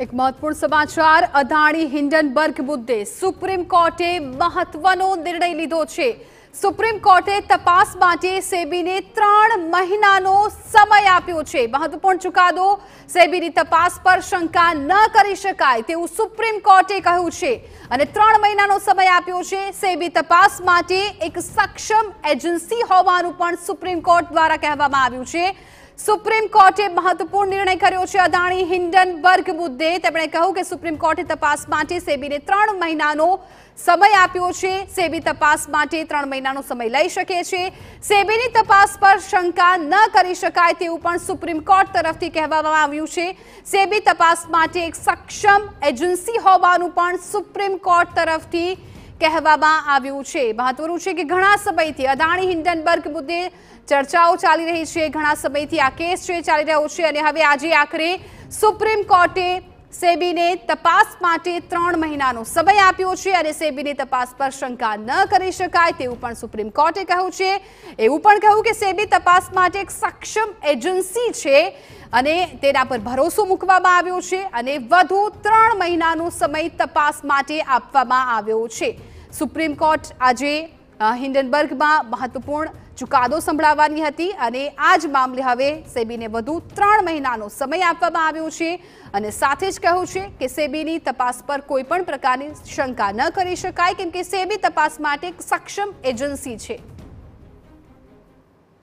એક મહત્વપૂર્ણ સમાચાર અદાણી હિન્ડનબર્ગ મુદ્દે સુપ્રીમ કોર્ટે મહત્વનો નિર્ણય લીધો છે સુપ્રીમ કોર્ટે તપાસ માટે સેબીને ત્રણ મહિનાનો સમય આપ્યો છે મહત્વપૂર્ણ ચુકાદો સેબીની તપાસ પર શંકા ન કરી શકાય તેવું સુપ્રીમ કોર્ટે કહ્યું છે અને ત્રણ મહિનાનો સમય આપ્યો છે સેબી તપાસ માટે એક સક્ષમ એજન્સી હોવાનું પણ સુપ્રીમ કોર્ટ દ્વારા કહેવામાં આવ્યું છે સુપ્રીમ કોર્ટે મહત્વપૂર્ણ નિર્ણય કર્યો છે અદાણી હિન્ડનબર્ગ મુદ્દે તેમણે કહ્યું કે સુપ્રીમ કોર્ટે તપાસ માટે સેબીને ત્રણ મહિનાનો સમય આપ્યો છે સેબી તપાસ માટે ત્રણ મહિનાનો સમય લઈ શકે છે સેબીની તપાસ પર શંકા ન કરી શકાય તેવું પણ સુપ્રીમ કોર્ટ તરફથી કહેવામાં આવ્યું છે સેબી તપાસ માટે એક સક્ષમ એજન્સી હોવાનું પણ સુપ્રીમ કોર્ટ તરફથી કહેવામાં આવ્યું છે મહત્વનું છે કે ઘણા સમયથી અદાણી હિન્ડનબર્ગ મુદ્દે ચર્ચાઓ ચાલી રહી છે ઘણા સમયથી આ કેસ છે ચાલી રહ્યો છે અને હવે આજે આખરે સુપ્રીમ કોર્ટે સેબીને તપાસ માટે ત્રણ મહિનાનો સમય આપ્યો છે અને સેબીની તપાસ પર શંકા ન કરી શકાય તેવું પણ સુપ્રીમ કોર્ટે કહ્યું છે એવું પણ કહ્યું કે સેબી તપાસ માટે એક સક્ષમ એજન્સી છે અને તેના પર ભરોસો મૂકવામાં આવ્યો છે અને વધુ ત્રણ મહિનાનો સમય તપાસ માટે આપવામાં આવ્યો છે સુપ્રીમ કોર્ટ આજે હિન્ડનબર્ગમાં મહત્વપૂર્ણ ચુકાદો સંભળાવવાની હતી અને આ જ મામલે હવે સેબીને વધુ ત્રણ મહિનાનો સમય આપવામાં આવ્યો છે અને સાથે જ કહ્યું છે કે સેબીની તપાસ પર કોઈપણ પ્રકારની શંકા ન કરી શકાય કેમ કે સેબી તપાસ માટે સક્ષમ એજન્સી છે